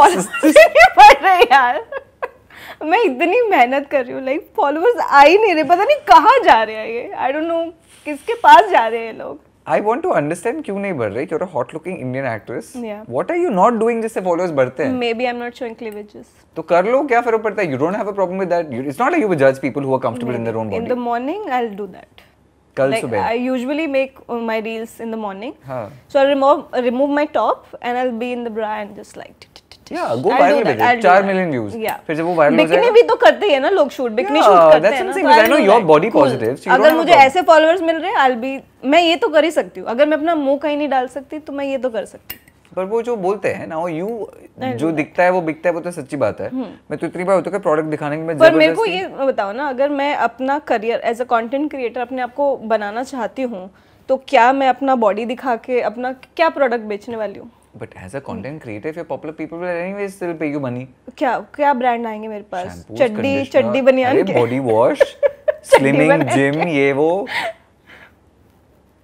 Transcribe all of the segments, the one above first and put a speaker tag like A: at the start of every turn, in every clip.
A: Followers बढ़ रहे यार मैं इतनी मेहनत कर रही हूँ लाइक फॉलोअर्स आ ही नहीं रहे पता नहीं कहाँ जा रहे हैं ये आई डोंट नो किसके पास जा रहे हैं लोग
B: आई वॉन्ट टू अंडरस्टैंड क्यों नहीं बढ़ रहे your hot looking Indian actress what are you not doing जिससे फॉलोअर्स बढ़ते हैं may
A: be I am not showing cleavages
B: तो कर लो क्या फर्क पड़ता है you don't have a problem with that it's not like you जज people who are comfortable in their own body in the
A: morning I will do that कल सुबह I usually make my reels in the morning हां सो I So remove my top and I will be in the bra and just like it अगर मुझे ऐसे followers मिल रहे मैं ये तो कर ही सकती अगर मैं अपना मुंह कहीं नहीं डाल सकती तो मैं ये तो कर सकती
B: पर वो जो बोलते हैं ना यू जो दिखता है वो बिकता है वो तो सच्ची बात है हम्म। मैं तो इतनी बार होता है प्रोडक्ट दिखाने की मैं पर मेरे को ये
A: बताओ ना अगर मैं अपना career as a content creator अपने आप को बनाना चाहती हूँ तो क्या मैं अपना बॉडी दिखा के अपना क्या प्रोडक्ट बेचने वाली हूँ
B: but as a content creator for popular people will anyway still pay you money
A: क्या क्या ब्रांड आएंगे मेरे पास चड्डी चड्डी बनियान के बॉडी वॉश
B: स्लिमिंग जिम ये वो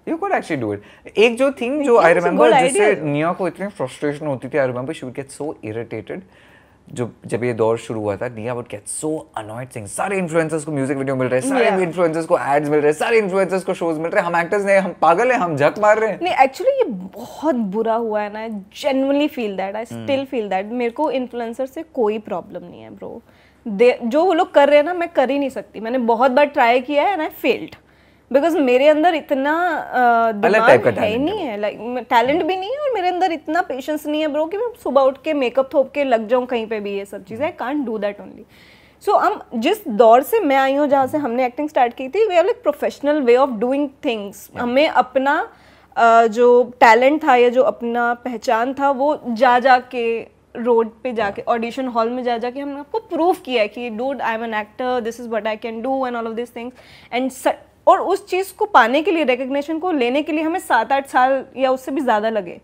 B: you could actually do it एक जो थिंग जो आई रिमेंबर तो जिससे निया को इतनी फ्रस्ट्रेशन होती थी I remember she would get so irritated जो जब ये दौर शुरू हुआ था Nia would get so annoyed seeing सारे इन्फ्लुएंसर्स को म्यूजिक वीडियो मिल रहे हैं सारे yeah. इन्फ्लुएंसर्स को एड्स मिल रहे हैं सारे इन्फ्लुएंसर्स को शोज मिल रहे हैं हम एक्टर्स ने हम पागल हैं हम झक मार रहे हैं नहीं
A: एक्चुअली ये बहुत बुरा हुआ है ना generally feel that I still feel that मेरे को इन्फ्लुएंसर से कोई प्रॉब्लम नहीं है ब्रो दे जो वो लोग कर रहे हैं ना मैं कर ही नहीं सकती मैंने बहुत बार ट्राई किया है एंड आई फेल्ड बिकॉज मेरे अंदर इतना दिमाग है नहीं है लाइक टैलेंट भी नहीं है और मेरे अंदर इतना पेशेंस नहीं है ब्रो कि मैं सुबह उठ के मेकअप थोप के लग जाऊँ कहीं पे भी ये सब चीज़ें I can't do that only so हम जिस दौर से मैं आई हूँ जहाँ से हमने एक्टिंग स्टार्ट की थी we are like professional way of doing things हमें अपना uh, जो टैलेंट था या जो अपना पहचान था वो जा जा के रोड पे जाके ऑडिशन हॉल में जा जाके हमने आपको प्रूव किया है कि dude I am an actor this is what I can do and all of this things and और उस चीज़ को पाने के लिए रिकग्निशन को लेने के लिए हमें सात आठ साल या उससे भी ज़्यादा लगे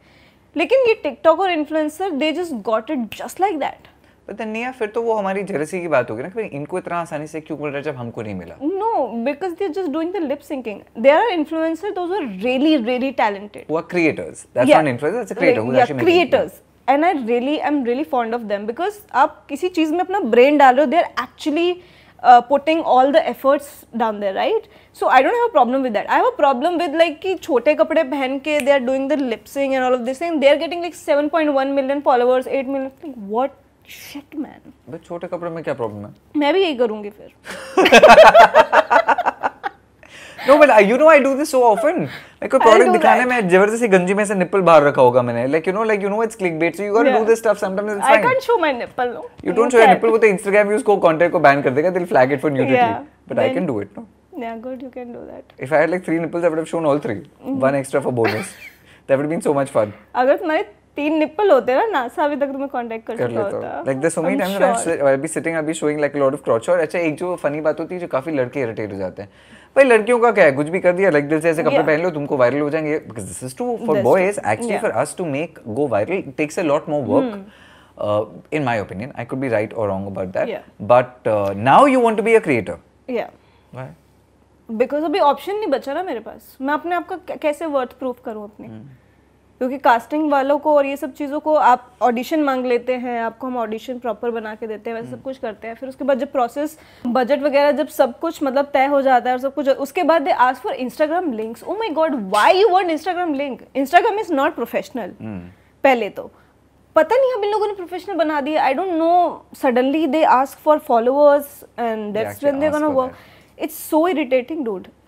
A: लेकिन ये टिकटॉक और influencer they just got it just like that
B: पता नहीं फिर तो वो हमारी जेलसी की बात होगी ना कि इनको इतना आसानी से क्यों मिल रहा है जब हमको नहीं मिला
A: no because they just doing the lip syncing they are influencer those are really really talented who are
B: creators that's not influencer that's a creator who are creators
A: and I really I am really fond of them because आप किसी चीज़ में अपना brain डाल रहे हो they are actually uh, putting all the efforts down there right so i don't have a problem with that i have a problem with like ki chote kapde pehen ke they are doing the lip sync and all of this thing they are getting like 7.1 million followers 8 million like what shit man
B: but chote kapde mein kya problem
A: hai main bhi yahi karungi fir
B: no but you know I do this so often like कोई product दिखाने में जबरदस्ती गंजी में से nipple बाहर रखा होगा मैंने like you know like you know it's click so you got do this stuff sometimes it's fine I can't
A: show my nipple no you don't show your nipple वो तो
B: इंस्टाग्राम यूज को content को ban कर देगा they will flag it for nudity but I can do it
A: no Yeah, good. You can do that.
B: If I had like three nipples, I would have shown all three. Mm-hmm. One extra for bonus. that would have been so much fun.
A: अगर तुम्हारे तीन nipple होते हैं ना NASA अभी तक तुम्हें contact कर चुका होता like
B: there so many times I will be sitting I be showing like a lot of crotch और अच्छा एक जो फनी बात होती है जो काफी लड़के इरिटेट हो जाते हैं भाई लड़कियों का क्या है कुछ भी कर दिया लाइक दिस से ऐसे कपड़े पहन लो तुमको वायरल हो जाएंगे because this is too for boys actually for us to make go viral takes a lot more work in my opinion I could be right or wrong about that but now you want to be a creator या a
A: creator. अभी option नहीं बचा ना मेरे पास मैं अपने आप का कैसे वर्थ प्रूफ करूं अपने hmm. क्योंकि कास्टिंग वालों को और ये सब चीज़ों को आप ऑडिशन मांग लेते हैं आपको हम ऑडिशन प्रॉपर बना के देते हैं वैसे सब हम्म। कुछ करते हैं फिर उसके बाद जब प्रोसेस बजट वगैरह जब सब कुछ मतलब तय हो जाता है और सब कुछ उसके बाद they ask for Instagram links oh my god why you want Instagram link Instagram is not professional पहले तो पता नहीं हम इन लोगों ने प्रोफेशनल बना दिया I don't know suddenly they ask for followers and that's when they gonna work it's so irritating dude